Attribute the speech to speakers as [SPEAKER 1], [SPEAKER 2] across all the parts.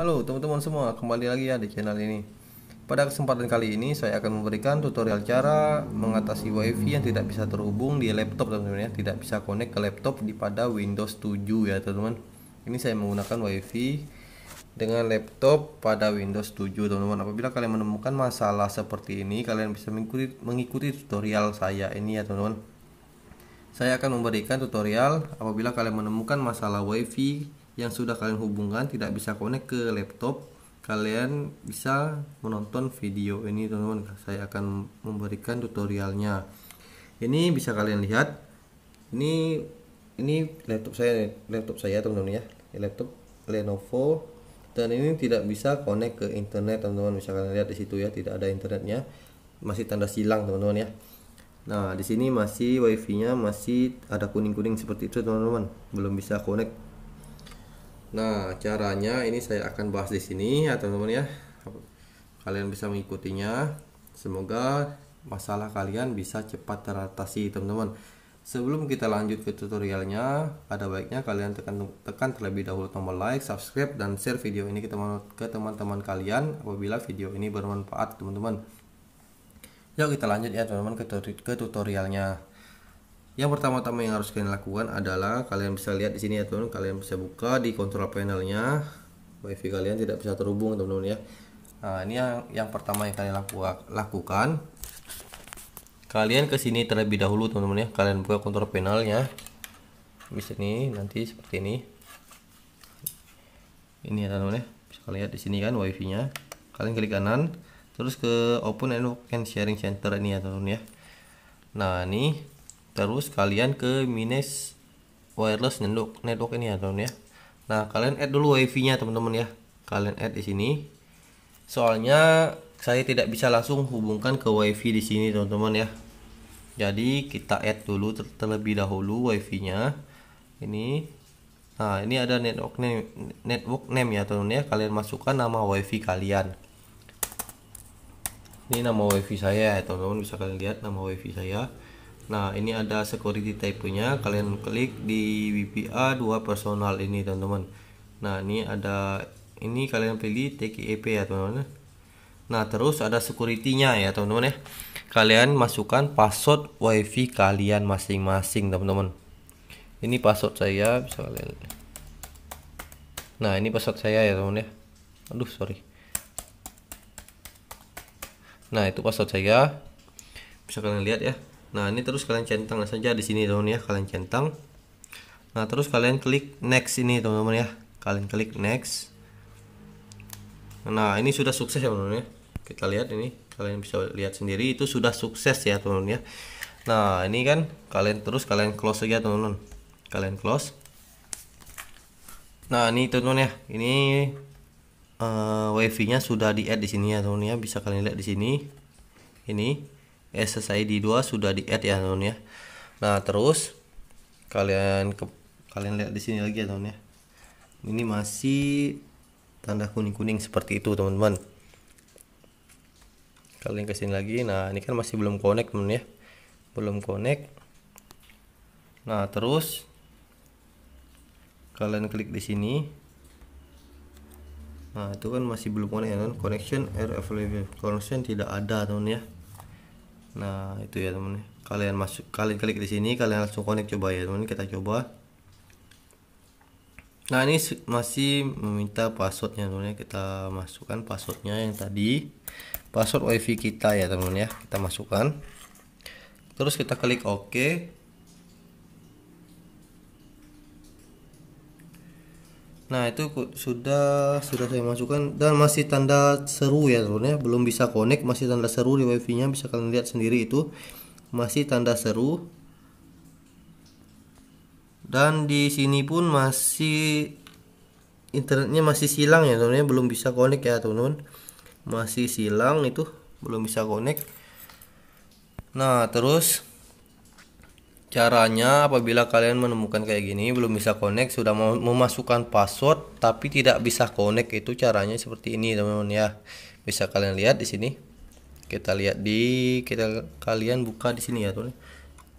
[SPEAKER 1] Halo teman-teman semua, kembali lagi ya di channel ini Pada kesempatan kali ini saya akan memberikan tutorial cara mengatasi wifi yang tidak bisa terhubung di laptop teman-teman ya Tidak bisa connect ke laptop di pada Windows 7 ya teman-teman Ini saya menggunakan wifi dengan laptop pada Windows 7 teman-teman Apabila kalian menemukan masalah seperti ini Kalian bisa mengikuti, mengikuti tutorial saya ini ya teman-teman Saya akan memberikan tutorial apabila kalian menemukan masalah wifi yang sudah kalian hubungkan tidak bisa connect ke laptop kalian bisa menonton video ini teman-teman saya akan memberikan tutorialnya ini bisa kalian lihat ini ini laptop saya laptop saya teman-teman ya laptop Lenovo dan ini tidak bisa connect ke internet teman-teman bisa kalian lihat di situ ya tidak ada internetnya masih tanda silang teman-teman ya nah di sini masih wifi nya masih ada kuning-kuning seperti itu teman-teman belum bisa connect Nah, caranya ini saya akan bahas di sini ya teman-teman ya. Kalian bisa mengikutinya. Semoga masalah kalian bisa cepat teratasi teman-teman. Sebelum kita lanjut ke tutorialnya, ada baiknya kalian tekan tekan terlebih dahulu tombol like, subscribe dan share video ini ke teman teman kalian apabila video ini bermanfaat teman-teman. Yuk kita lanjut ya teman-teman ke tutorialnya. Yang pertama-tama yang harus kalian lakukan adalah kalian bisa lihat di sini ya teman, teman kalian bisa buka di kontrol panelnya. WiFi kalian tidak bisa terhubung teman-teman ya. Nah, ini yang yang pertama yang kalian laku, lakukan. Kalian ke sini terlebih dahulu teman-teman ya. Kalian buka kontrol panelnya. Di sini nanti seperti ini. Ini ya teman-teman ya. Bisa kalian lihat di sini kan WiFi-nya. Kalian klik kanan terus ke open and sharing center ini ya teman-teman ya. Nah, ini terus kalian ke minus wireless network network ini ya teman ya nah kalian add dulu wifi nya teman-teman ya kalian add di sini soalnya saya tidak bisa langsung hubungkan ke wifi di sini teman-teman ya jadi kita add dulu ter terlebih dahulu wifi nya ini nah ini ada network name network name ya teman-teman ya kalian masukkan nama wifi kalian ini nama wifi saya ya teman-teman bisa kalian lihat nama wifi saya Nah ini ada security type-nya kalian klik di WPA 2 personal ini teman-teman Nah ini ada ini kalian pilih TKEP ya teman-teman Nah terus ada security-nya ya teman-teman ya Kalian masukkan password wifi kalian masing-masing teman-teman Ini password saya bisa kalian Nah ini password saya ya teman-teman ya Aduh sorry Nah itu password saya Bisa kalian lihat ya nah ini terus kalian centang saja di sini teman ya kalian centang nah terus kalian klik next ini teman-teman ya kalian klik next nah ini sudah sukses ya teman-teman ya kita lihat ini kalian bisa lihat sendiri itu sudah sukses ya teman-teman ya nah ini kan kalian terus kalian close saja teman-teman kalian close nah ini teman-teman ya ini uh, eh, wifi nya sudah di add di sini ya teman-teman ya bisa kalian lihat di sini ini SSID 2 sudah di add ya teman ya nah terus kalian ke, kalian lihat di sini lagi ya teman ya ini masih tanda kuning kuning seperti itu teman-teman kalian ke sini lagi nah ini kan masih belum connect teman ya belum connect nah terus kalian klik di sini nah itu kan masih belum connect ya connection error available connection tidak ada teman ya nah itu ya teman kalian masuk kalian klik di sini kalian langsung connect coba ya teman kita coba nah ini masih meminta passwordnya teman kita masukkan passwordnya yang tadi password wifi kita ya teman ya kita masukkan terus kita klik ok Nah itu sudah sudah saya masukkan dan masih tanda seru ya sebenarnya belum bisa connect masih tanda seru di wifi nya bisa kalian lihat sendiri itu masih tanda seru dan di sini pun masih internetnya masih silang ya teman belum bisa connect ya teman-teman masih silang itu belum bisa connect nah terus Caranya apabila kalian menemukan kayak gini belum bisa connect sudah memasukkan password tapi tidak bisa connect itu caranya seperti ini teman-teman ya. Bisa kalian lihat di sini. Kita lihat di kita kalian buka di sini ya teman.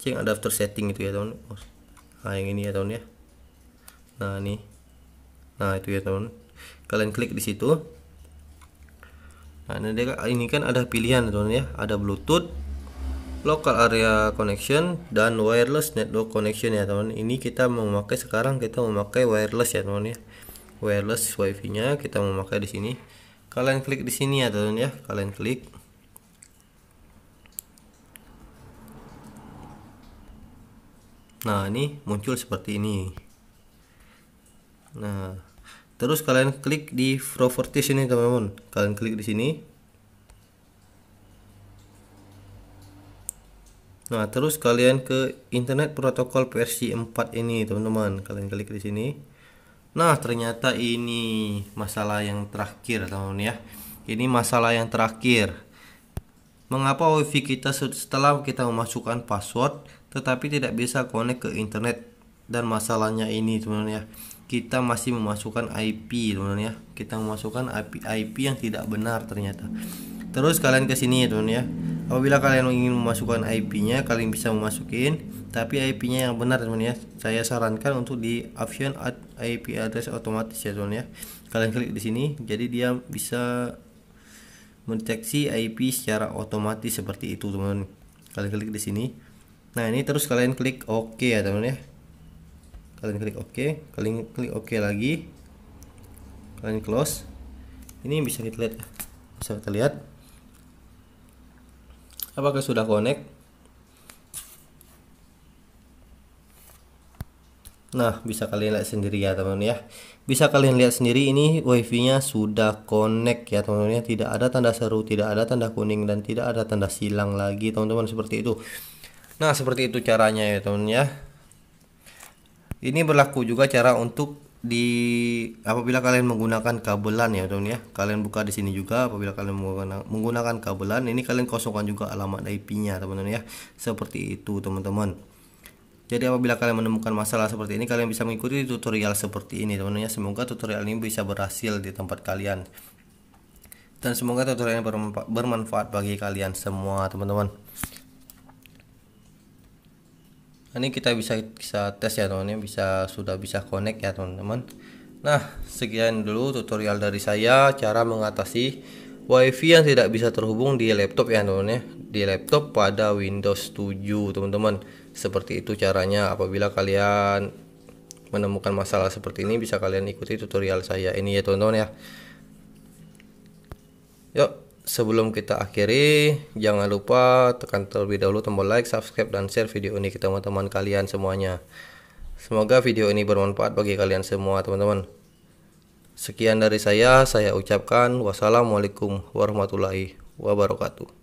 [SPEAKER 1] Cek adapter setting itu ya teman. Nah, yang ini ya teman ya. Nah, ini. Nah, itu ya teman. Kalian klik di situ. Nah, ini, kan ada pilihan teman ya, ada Bluetooth, local area connection dan wireless network connection ya teman ini kita memakai sekarang kita memakai wireless ya teman ya wireless wifi nya kita memakai di sini kalian klik di sini ya teman ya kalian klik nah ini muncul seperti ini nah terus kalian klik di properties ini teman-teman kalian klik di sini Nah, terus kalian ke internet protokol versi 4 ini, teman-teman. Kalian klik di sini. Nah, ternyata ini masalah yang terakhir, teman-teman ya. Ini masalah yang terakhir. Mengapa WiFi kita setelah kita memasukkan password tetapi tidak bisa connect ke internet dan masalahnya ini, teman-teman ya. Kita masih memasukkan IP, teman-teman ya. Kita memasukkan IP IP yang tidak benar ternyata. Terus kalian ke sini, teman-teman ya Apabila kalian ingin memasukkan IP-nya, kalian bisa memasukin, tapi IP-nya yang benar teman ya. Saya sarankan untuk di option at IP address otomatis ya teman ya. Kalian klik di sini, jadi dia bisa mendeteksi IP secara otomatis seperti itu teman. Kalian klik di sini. Nah ini terus kalian klik OK ya teman ya. Kalian klik OK, kalian klik OK lagi, kalian close. Ini bisa kita lihat, ya. bisa kita lihat Apakah sudah connect? Nah, bisa kalian lihat sendiri ya teman-teman ya. Bisa kalian lihat sendiri ini wifi-nya sudah connect ya teman-teman ya. Tidak ada tanda seru, tidak ada tanda kuning dan tidak ada tanda silang lagi teman-teman seperti itu. Nah, seperti itu caranya ya teman-teman ya. Ini berlaku juga cara untuk di apabila kalian menggunakan kabelan ya teman ya kalian buka di sini juga apabila kalian menggunakan, menggunakan kabelan ini kalian kosongkan juga alamat IP-nya teman-teman ya seperti itu teman-teman jadi apabila kalian menemukan masalah seperti ini kalian bisa mengikuti tutorial seperti ini teman-teman ya semoga tutorial ini bisa berhasil di tempat kalian dan semoga tutorial ini bermanfaat bagi kalian semua teman-teman ini kita bisa bisa tes ya teman-teman bisa sudah bisa connect ya teman-teman nah sekian dulu tutorial dari saya cara mengatasi wifi yang tidak bisa terhubung di laptop ya teman-teman ya di laptop pada Windows 7 teman-teman seperti itu caranya apabila kalian menemukan masalah seperti ini bisa kalian ikuti tutorial saya ini ya teman-teman ya yuk Sebelum kita akhiri, jangan lupa tekan terlebih dahulu tombol like, subscribe, dan share video ini ke teman-teman kalian semuanya. Semoga video ini bermanfaat bagi kalian semua teman-teman. Sekian dari saya, saya ucapkan wassalamualaikum warahmatullahi wabarakatuh.